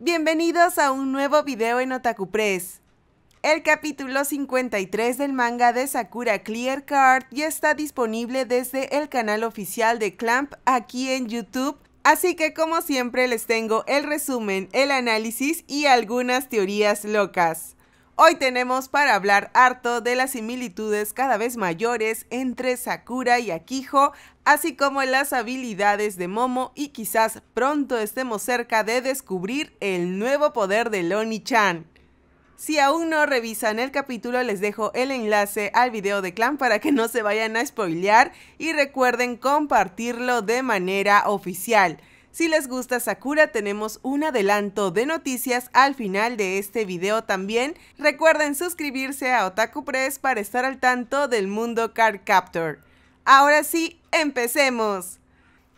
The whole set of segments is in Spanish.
Bienvenidos a un nuevo video en Otaku Press. El capítulo 53 del manga de Sakura Clear Card ya está disponible desde el canal oficial de Clamp aquí en YouTube, así que como siempre les tengo el resumen, el análisis y algunas teorías locas. Hoy tenemos para hablar harto de las similitudes cada vez mayores entre Sakura y Akiho, así como las habilidades de Momo y quizás pronto estemos cerca de descubrir el nuevo poder de Loni-chan. Si aún no revisan el capítulo, les dejo el enlace al video de Clan para que no se vayan a spoilear y recuerden compartirlo de manera oficial. Si les gusta Sakura tenemos un adelanto de noticias al final de este video también. Recuerden suscribirse a Otaku Press para estar al tanto del mundo Card Captor. Ahora sí, empecemos.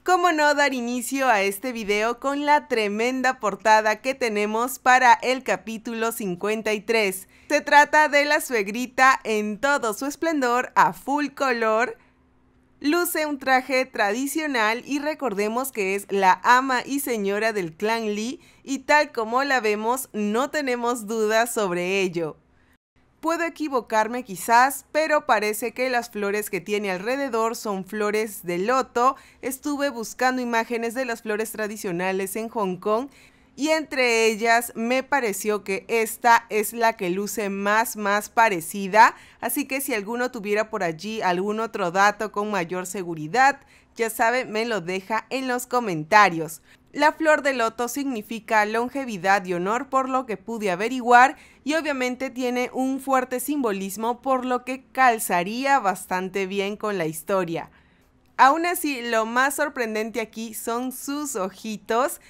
Cómo no dar inicio a este video con la tremenda portada que tenemos para el capítulo 53. Se trata de la suegrita en todo su esplendor a full color luce un traje tradicional y recordemos que es la ama y señora del clan Lee y tal como la vemos no tenemos dudas sobre ello. Puedo equivocarme quizás, pero parece que las flores que tiene alrededor son flores de loto. Estuve buscando imágenes de las flores tradicionales en Hong Kong y entre ellas me pareció que esta es la que luce más más parecida, así que si alguno tuviera por allí algún otro dato con mayor seguridad, ya sabe, me lo deja en los comentarios. La flor de loto significa longevidad y honor por lo que pude averiguar y obviamente tiene un fuerte simbolismo por lo que calzaría bastante bien con la historia. Aún así, lo más sorprendente aquí son sus ojitos,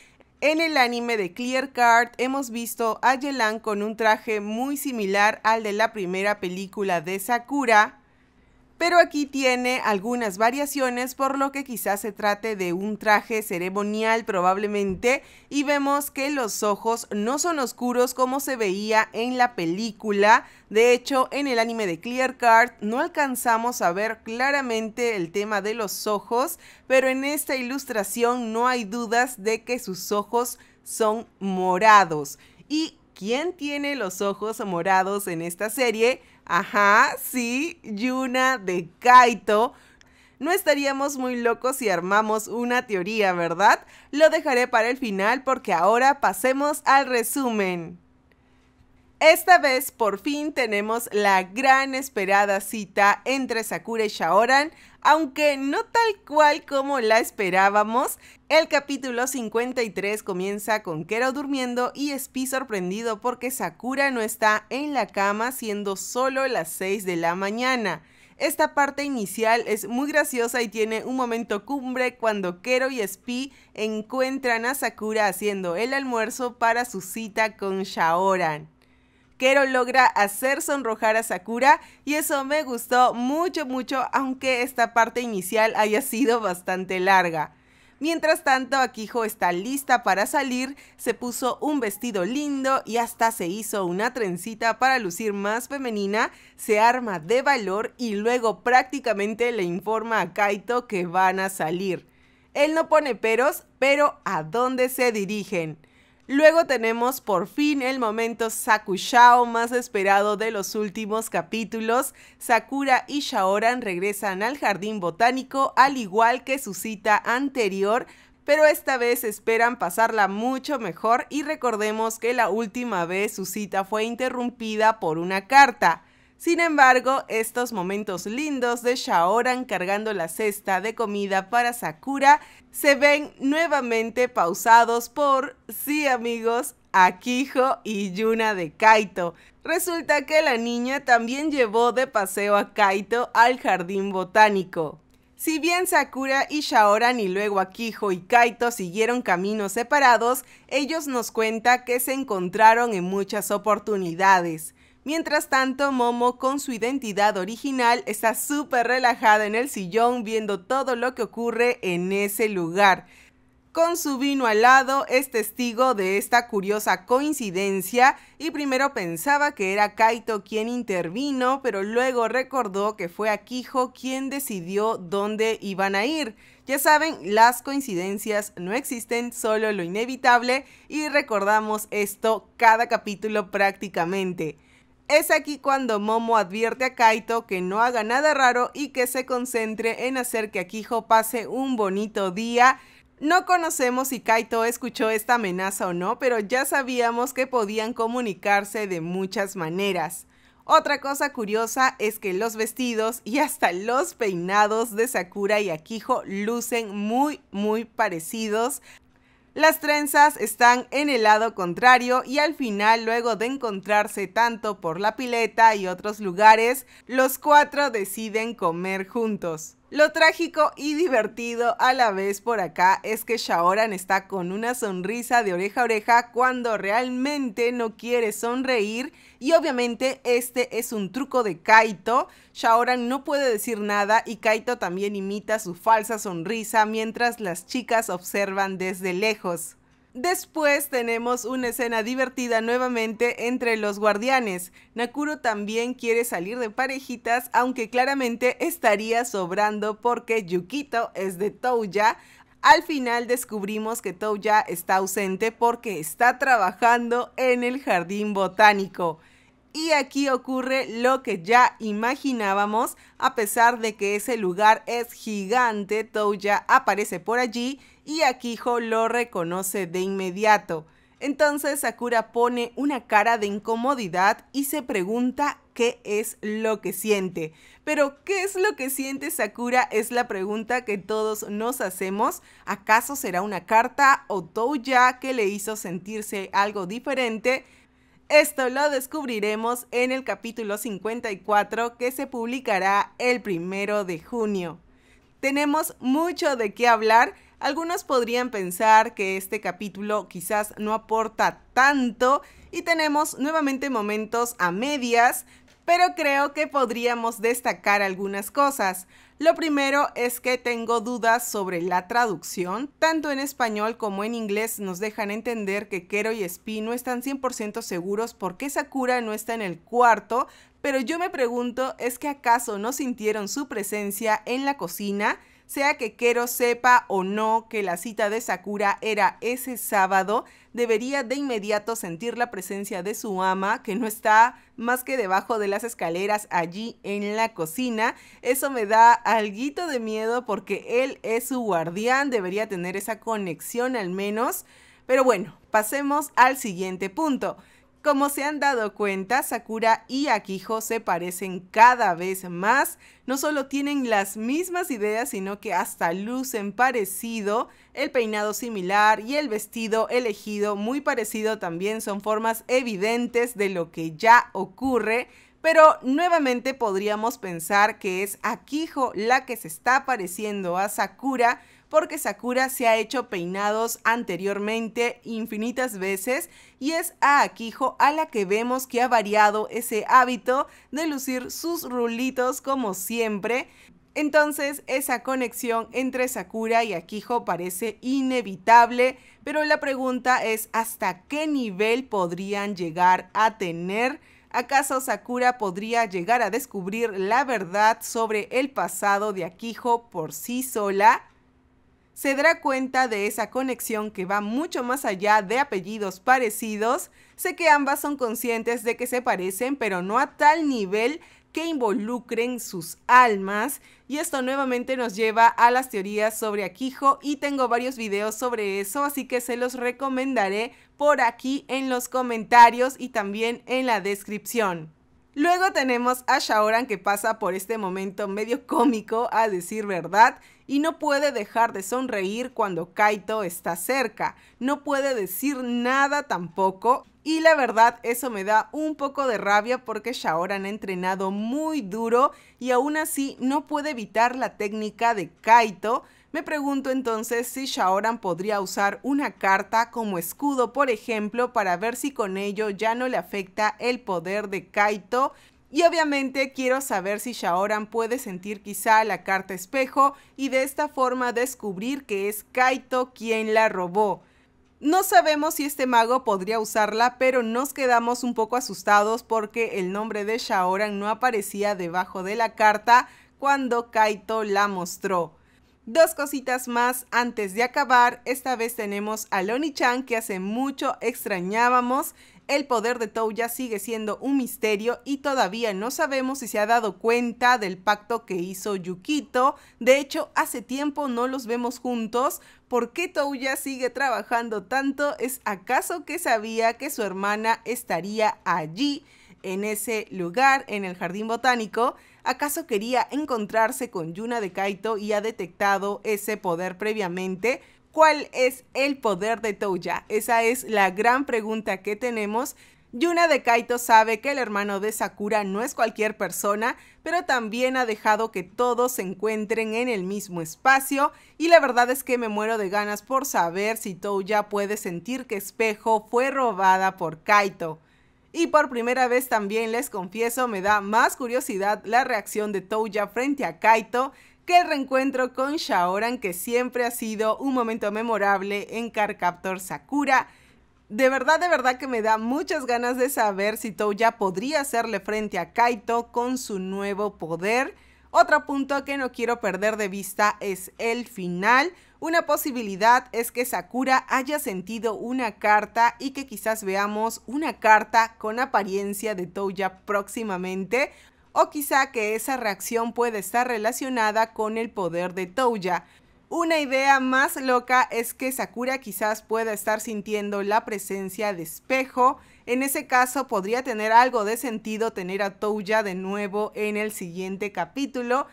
en el anime de Clear Card hemos visto a Yelan con un traje muy similar al de la primera película de Sakura, pero aquí tiene algunas variaciones por lo que quizás se trate de un traje ceremonial probablemente y vemos que los ojos no son oscuros como se veía en la película. De hecho, en el anime de Clear Card no alcanzamos a ver claramente el tema de los ojos, pero en esta ilustración no hay dudas de que sus ojos son morados. ¿Y quién tiene los ojos morados en esta serie? Ajá, sí, Yuna de Kaito. No estaríamos muy locos si armamos una teoría, ¿verdad? Lo dejaré para el final porque ahora pasemos al resumen. Esta vez por fin tenemos la gran esperada cita entre Sakura y Shaoran aunque no tal cual como la esperábamos. El capítulo 53 comienza con Kero durmiendo y Spi sorprendido porque Sakura no está en la cama siendo solo las 6 de la mañana. Esta parte inicial es muy graciosa y tiene un momento cumbre cuando Kero y Spi encuentran a Sakura haciendo el almuerzo para su cita con Shaoran. Kero logra hacer sonrojar a Sakura y eso me gustó mucho mucho aunque esta parte inicial haya sido bastante larga. Mientras tanto, Akijo está lista para salir, se puso un vestido lindo y hasta se hizo una trencita para lucir más femenina, se arma de valor y luego prácticamente le informa a Kaito que van a salir. Él no pone peros, pero ¿a dónde se dirigen? Luego tenemos por fin el momento Sakushao más esperado de los últimos capítulos. Sakura y Shaoran regresan al jardín botánico al igual que su cita anterior, pero esta vez esperan pasarla mucho mejor y recordemos que la última vez su cita fue interrumpida por una carta. Sin embargo, estos momentos lindos de Shaoran cargando la cesta de comida para Sakura se ven nuevamente pausados por, sí amigos, Akiho y Yuna de Kaito. Resulta que la niña también llevó de paseo a Kaito al jardín botánico. Si bien Sakura y Shaoran y luego Akiho y Kaito siguieron caminos separados, ellos nos cuenta que se encontraron en muchas oportunidades. Mientras tanto, Momo, con su identidad original, está súper relajada en el sillón viendo todo lo que ocurre en ese lugar. Con su vino al lado, es testigo de esta curiosa coincidencia y primero pensaba que era Kaito quien intervino, pero luego recordó que fue Akijo quien decidió dónde iban a ir. Ya saben, las coincidencias no existen, solo lo inevitable y recordamos esto cada capítulo prácticamente. Es aquí cuando Momo advierte a Kaito que no haga nada raro y que se concentre en hacer que Akijo pase un bonito día. No conocemos si Kaito escuchó esta amenaza o no, pero ya sabíamos que podían comunicarse de muchas maneras. Otra cosa curiosa es que los vestidos y hasta los peinados de Sakura y Akijo lucen muy muy parecidos, las trenzas están en el lado contrario y al final, luego de encontrarse tanto por la pileta y otros lugares, los cuatro deciden comer juntos. Lo trágico y divertido a la vez por acá es que Shaoran está con una sonrisa de oreja a oreja cuando realmente no quiere sonreír y obviamente este es un truco de Kaito. Shaoran no puede decir nada y Kaito también imita su falsa sonrisa mientras las chicas observan desde lejos. Después tenemos una escena divertida nuevamente entre los guardianes. Nakuro también quiere salir de parejitas, aunque claramente estaría sobrando porque Yukito es de Touya. Al final descubrimos que Touya está ausente porque está trabajando en el jardín botánico y aquí ocurre lo que ya imaginábamos, a pesar de que ese lugar es gigante, Touya aparece por allí y Akiho lo reconoce de inmediato. Entonces Sakura pone una cara de incomodidad y se pregunta qué es lo que siente. Pero ¿qué es lo que siente Sakura? Es la pregunta que todos nos hacemos. ¿Acaso será una carta o Touya que le hizo sentirse algo diferente? Esto lo descubriremos en el capítulo 54 que se publicará el primero de junio. Tenemos mucho de qué hablar. Algunos podrían pensar que este capítulo quizás no aporta tanto y tenemos nuevamente momentos a medias, pero creo que podríamos destacar algunas cosas. Lo primero es que tengo dudas sobre la traducción. Tanto en español como en inglés nos dejan entender que Kero y Spi no están 100% seguros por qué Sakura no está en el cuarto, pero yo me pregunto, ¿es que acaso no sintieron su presencia en la cocina? Sea que Kero sepa o no que la cita de Sakura era ese sábado, debería de inmediato sentir la presencia de su ama, que no está más que debajo de las escaleras allí en la cocina. Eso me da alguito de miedo porque él es su guardián, debería tener esa conexión al menos. Pero bueno, pasemos al siguiente punto. Como se han dado cuenta, Sakura y Akiho se parecen cada vez más. No solo tienen las mismas ideas, sino que hasta lucen parecido. El peinado similar y el vestido elegido muy parecido también son formas evidentes de lo que ya ocurre. Pero nuevamente podríamos pensar que es Akiho la que se está pareciendo a Sakura porque Sakura se ha hecho peinados anteriormente infinitas veces y es a Akijo a la que vemos que ha variado ese hábito de lucir sus rulitos como siempre. Entonces esa conexión entre Sakura y Akijo parece inevitable, pero la pregunta es hasta qué nivel podrían llegar a tener. ¿Acaso Sakura podría llegar a descubrir la verdad sobre el pasado de Akijo por sí sola? se dará cuenta de esa conexión que va mucho más allá de apellidos parecidos. Sé que ambas son conscientes de que se parecen, pero no a tal nivel que involucren sus almas. Y esto nuevamente nos lleva a las teorías sobre Aquijo y tengo varios videos sobre eso, así que se los recomendaré por aquí en los comentarios y también en la descripción. Luego tenemos a Shaoran que pasa por este momento medio cómico, a decir verdad, y no puede dejar de sonreír cuando Kaito está cerca. No puede decir nada tampoco y la verdad eso me da un poco de rabia porque Shaoran ha entrenado muy duro y aún así no puede evitar la técnica de Kaito. Me pregunto entonces si Shaoran podría usar una carta como escudo, por ejemplo, para ver si con ello ya no le afecta el poder de Kaito y obviamente quiero saber si Shaoran puede sentir quizá la carta espejo y de esta forma descubrir que es Kaito quien la robó. No sabemos si este mago podría usarla, pero nos quedamos un poco asustados porque el nombre de Shaoran no aparecía debajo de la carta cuando Kaito la mostró. Dos cositas más antes de acabar, esta vez tenemos a Loni Chan que hace mucho extrañábamos el poder de Touya sigue siendo un misterio y todavía no sabemos si se ha dado cuenta del pacto que hizo Yukito. De hecho, hace tiempo no los vemos juntos. ¿Por qué Touya sigue trabajando tanto? ¿Es acaso que sabía que su hermana estaría allí, en ese lugar, en el jardín botánico? ¿Acaso quería encontrarse con Yuna de Kaito y ha detectado ese poder previamente? ¿Cuál es el poder de Touya? Esa es la gran pregunta que tenemos. Yuna de Kaito sabe que el hermano de Sakura no es cualquier persona, pero también ha dejado que todos se encuentren en el mismo espacio y la verdad es que me muero de ganas por saber si Touya puede sentir que Espejo fue robada por Kaito. Y por primera vez también les confieso, me da más curiosidad la reacción de Touya frente a Kaito, que el reencuentro con Shaoran, que siempre ha sido un momento memorable en Carcaptor Sakura. De verdad, de verdad que me da muchas ganas de saber si Touya podría hacerle frente a Kaito con su nuevo poder. Otro punto que no quiero perder de vista es el final. Una posibilidad es que Sakura haya sentido una carta y que quizás veamos una carta con apariencia de Touya próximamente o quizá que esa reacción puede estar relacionada con el poder de Touya. Una idea más loca es que Sakura quizás pueda estar sintiendo la presencia de espejo. En ese caso podría tener algo de sentido tener a Touya de nuevo en el siguiente capítulo.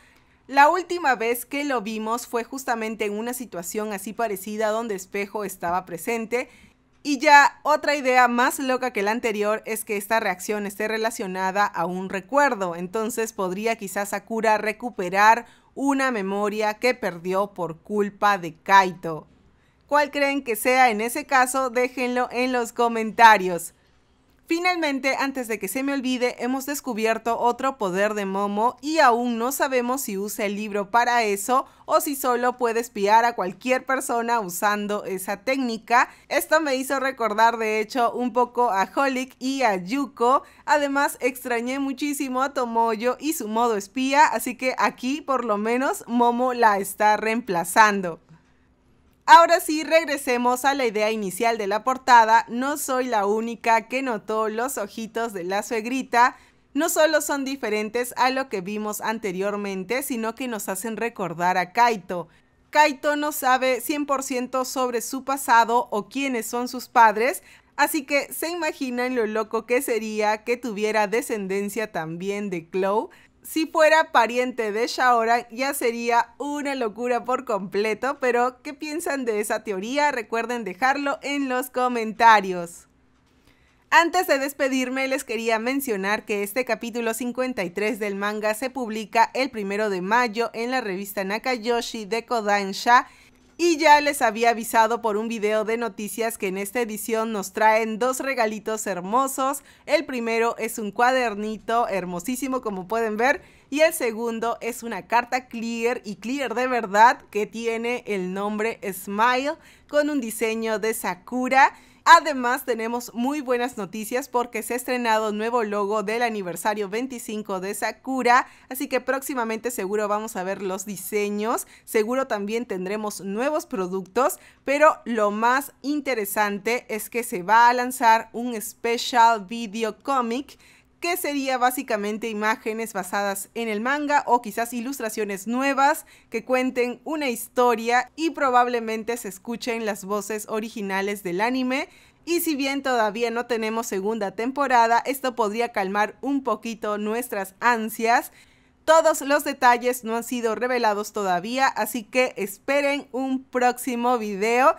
La última vez que lo vimos fue justamente en una situación así parecida donde espejo estaba presente y ya otra idea más loca que la anterior es que esta reacción esté relacionada a un recuerdo, entonces podría quizás Sakura recuperar una memoria que perdió por culpa de Kaito. ¿Cuál creen que sea en ese caso? Déjenlo en los comentarios. Finalmente, antes de que se me olvide, hemos descubierto otro poder de Momo y aún no sabemos si usa el libro para eso o si solo puede espiar a cualquier persona usando esa técnica. Esto me hizo recordar de hecho un poco a Holic y a Yuko. Además, extrañé muchísimo a Tomoyo y su modo espía, así que aquí por lo menos Momo la está reemplazando. Ahora sí, regresemos a la idea inicial de la portada. No soy la única que notó los ojitos de la suegrita. No solo son diferentes a lo que vimos anteriormente, sino que nos hacen recordar a Kaito. Kaito no sabe 100% sobre su pasado o quiénes son sus padres, así que se imaginan lo loco que sería que tuviera descendencia también de Chloe si fuera pariente de Shaoran ya sería una locura por completo, pero ¿qué piensan de esa teoría? Recuerden dejarlo en los comentarios. Antes de despedirme, les quería mencionar que este capítulo 53 del manga se publica el primero de mayo en la revista Nakayoshi de Kodansha y ya les había avisado por un video de noticias que en esta edición nos traen dos regalitos hermosos. El primero es un cuadernito hermosísimo como pueden ver y el segundo es una carta clear y clear de verdad que tiene el nombre Smile con un diseño de Sakura Además, tenemos muy buenas noticias porque se ha estrenado nuevo logo del aniversario 25 de Sakura, así que próximamente seguro vamos a ver los diseños, seguro también tendremos nuevos productos, pero lo más interesante es que se va a lanzar un special video comic que sería básicamente imágenes basadas en el manga o quizás ilustraciones nuevas que cuenten una historia y probablemente se escuchen las voces originales del anime. Y si bien todavía no tenemos segunda temporada, esto podría calmar un poquito nuestras ansias. Todos los detalles no han sido revelados todavía, así que esperen un próximo video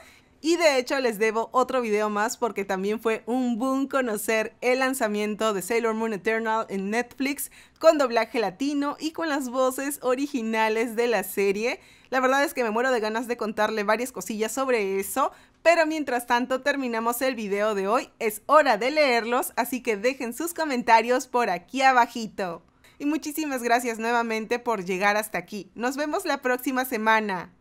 y de hecho les debo otro video más porque también fue un boom conocer el lanzamiento de Sailor Moon Eternal en Netflix con doblaje latino y con las voces originales de la serie. La verdad es que me muero de ganas de contarle varias cosillas sobre eso, pero mientras tanto terminamos el video de hoy. Es hora de leerlos, así que dejen sus comentarios por aquí abajito. Y muchísimas gracias nuevamente por llegar hasta aquí. Nos vemos la próxima semana.